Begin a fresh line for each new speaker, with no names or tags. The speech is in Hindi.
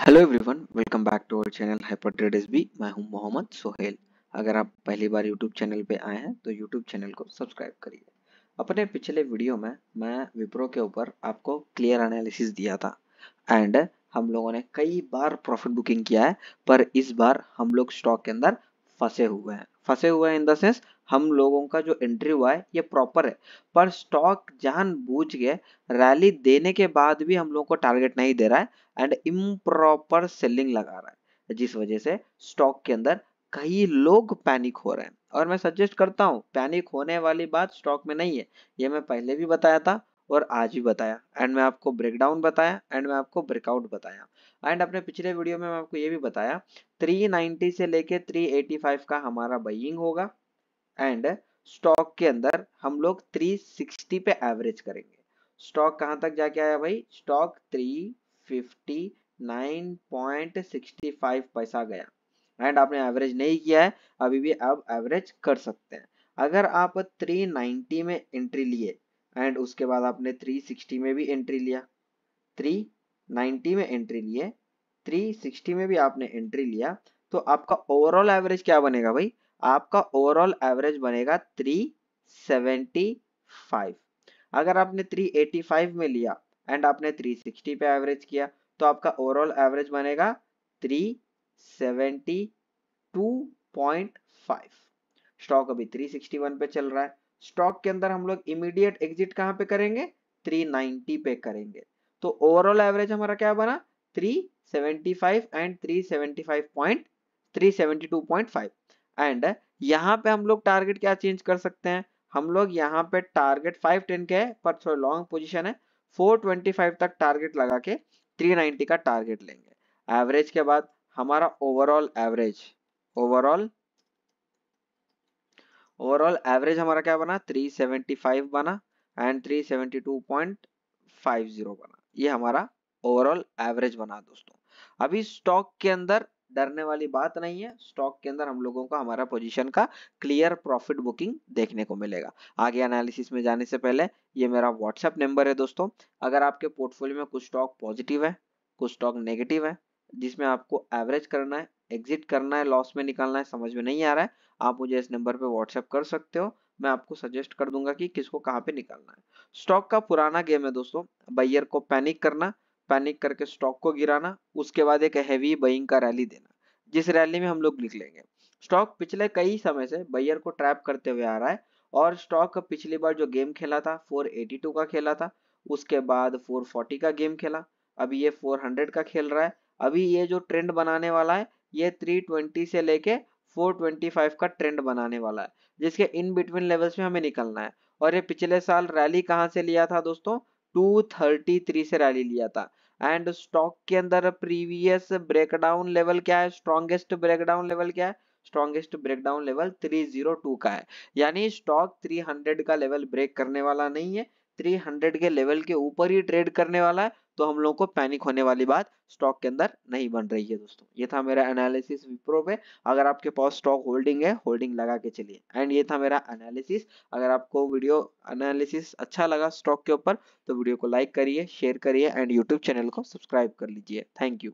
hello everyone welcome back to our channel hyper trade S B मैं हूं मोहम्मद सोहेल अगर आप पहली बार यूट्यूब चैनल पे आए हैं तो यूट्यूब चैनल को सब्सक्राइब करिए अपने पिछले वीडियो में मैं विप्रो के ऊपर आपको क्लियर एनालिसिस दिया था एंड हम लोगों ने कई बार प्रॉफिट बुकिंग किया है पर इस बार हम लोग स्टॉक के अंदर फंसे हुए हैं फंसे हुए हैं इन द सेंस हम लोगों का जो एंट्री हुआ है ये प्रॉपर है पर स्टॉक जान बूझ के रैली देने के बाद भी हम लोगों को टारगेट नहीं दे रहा है एंड इम्प्रॉपर सेलिंग लगा रहा है जिस वजह से स्टॉक के अंदर कई लोग पैनिक हो रहे हैं और मैं सजेस्ट करता हूँ पैनिक होने वाली बात स्टॉक में नहीं है ये मैं पहले भी बताया था और आज भी बताया एंड मैं आपको ब्रेकडाउन बताया एंड मैं आपको ब्रेकआउट बताया एंड अपने पिछले वीडियो में मैं आपको ये भी बताया 390 से लेके 385 का हमारा बाइंग होगा एंड स्टॉक के अंदर हम लोग 360 पे एवरेज करेंगे स्टॉक कहाँ तक जाके आया भाई स्टॉक 359.65 पैसा गया एंड आपने एवरेज नहीं किया है अभी भी आप एवरेज कर सकते हैं अगर आप 390 में एंट्री लिए एंड उसके बाद आपने 360 में भी एंट्री लिया 90 में एंट्री लिए 360 में भी आपने एंट्री लिया तो आपका ओवरऑल एवरेज क्या बनेगा भाई आपका ओवरऑल एवरेज बनेगा 375 अगर आपने 385 में लिया एंड आपने 360 पे एवरेज किया तो आपका ओवरऑल एवरेज बनेगा 372.5 स्टॉक अभी 361 पे चल रहा है स्टॉक के अंदर हम लोग इमीडिएट एग्जिट कहां पे करेंगे 390 पे करेंगे तो ओवरऑल एवरेज हमारा क्या बना 375 एंड 375.372.5 एंड यहाँ पे हम लोग टारगेट क्या चेंज कर सकते हैं हम लोग यहाँ पे टारगेट 510 के पर थोड़ा लॉन्ग पोजीशन है 425 तक टारगेट लगा के 390 का टारगेट लेंगे एवरेज के बाद हमारा overall average overall overall average हमारा क्या बना 375 बना एंड 372.50 बना ये हमारा ओवरऑल एवरेज बना दोस्तों अभी स्टॉक के अंदर डरने वाली बात नहीं है स्टॉक के अंदर हम लोगों को हमारा पोजीशन का क्लियर प्रॉफिट बुकिंग देखने को मिलेगा आगे एनालिसिस में जाने से पहले ये मेरा व्हाट्सएप नंबर है दोस्तों अगर आपके पोर्टफोलियो में कुछ स्टॉक पॉजिटिव है कुछ स्टॉक नेगेटिव है जिसमें आपको एवरेज करना है एग्जिट करना है लॉस में निकालना है समझ में नहीं आ रहा है आप मुझे इस नंबर पर व्हाट्सएप कर सकते हो मैं आपको सजेस्ट कर दूंगा कि किसको कहाँ पे निकालना है स्टॉक का पुराना गेम है दोस्तों बायर को पैनिक करना पैनिक करके स्टॉक को गिराना उसके बाद एक हैवी बइंग का रैली देना जिस रैली में हम लोग निकलेंगे स्टॉक पिछले कई समय से बैयर को ट्रैप करते हुए आ रहा है और स्टॉक पिछली बार जो गेम खेला था 482 का खेला था उसके बाद 440 का गेम खेला अभी ये 400 का खेल रहा है अभी ये जो ट्रेंड बनाने वाला है ये 320 से लेके 425 का ट्रेंड बनाने वाला है जिसके इन बिटवीन लेवल्स में हमें निकलना है और ये पिछले साल रैली कहाँ से लिया था दोस्तों 233 से रैली लिया था एंड स्टॉक के अंदर प्रीवियस ब्रेकडाउन लेवल क्या है स्ट्रॉन्गेस्ट ब्रेकडाउन लेवल क्या है स्ट्रॉन्गेस्ट ब्रेकडाउन लेवल 302 का है यानी स्टॉक 300 का लेवल ब्रेक करने वाला नहीं है 300 के लेवल के ऊपर ही ट्रेड करने वाला है तो हम लोगों को पैनिक होने वाली बात स्टॉक के अंदर नहीं बन रही है दोस्तों ये था मेरा एनालिसिस विप्रो पे अगर आपके पास स्टॉक होल्डिंग है होल्डिंग लगा के चलिए एंड ये था मेरा एनालिसिस अगर आपको वीडियो एनालिसिस अच्छा लगा स्टॉक के ऊपर तो वीडियो को लाइक करिए शेयर करिए एंड यूट्यूब चैनल को सब्सक्राइब कर लीजिए थैंक यू